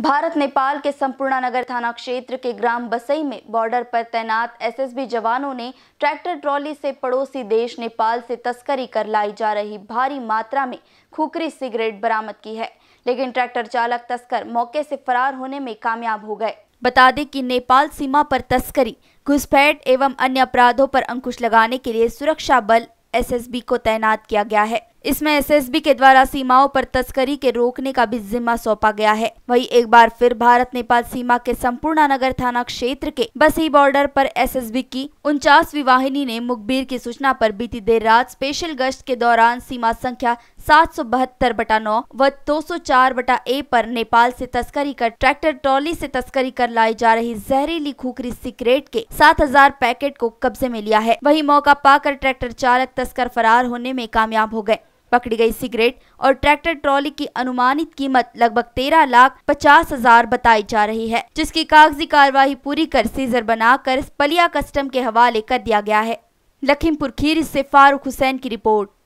भारत नेपाल के संपूर्णानगर थाना क्षेत्र के ग्राम बसई में बॉर्डर पर तैनात एसएसबी जवानों ने ट्रैक्टर ट्रॉली से पड़ोसी देश नेपाल से तस्करी कर लाई जा रही भारी मात्रा में खुकरी सिगरेट बरामद की है लेकिन ट्रैक्टर चालक तस्कर मौके से फरार होने में कामयाब हो गए बता दें कि नेपाल सीमा पर तस्करी घुसपैठ एवं अन्य अपराधों पर अंकुश लगाने के लिए सुरक्षा बल एसएसबी को तैनात किया गया है इसमें एसएसबी के द्वारा सीमाओं पर तस्करी के रोकने का भी जिम्मा सौंपा गया है वहीं एक बार फिर भारत नेपाल सीमा के संपूर्ण नगर थाना क्षेत्र के बसी बॉर्डर पर एसएसबी की उनचास विवाहिनी ने मुखबिर की सूचना पर बीती देर रात स्पेशल गश्त के दौरान सीमा संख्या सात सौ बहत्तर बटा नौ व दो सौ चार बटा ए पर नेपाल से तस्करी कर ट्रैक्टर ट्रॉली से तस्करी कर लाई जा रही जहरीली खुखरी सिगरेट के सात हजार पैकेट को कब्जे में लिया है वही मौका पाकर ट्रैक्टर चालक तस्कर फरार होने में कामयाब हो गए पकड़ी गई सिगरेट और ट्रैक्टर ट्रॉली की अनुमानित कीमत लगभग तेरह लाख पचास हजार बताई जा रही है जिसकी कागजी कार्यवाही पूरी कर सीजर बनाकर पलिया कस्टम के हवाले कर दिया गया है लखीमपुर खीरी से फारूक हुसैन की रिपोर्ट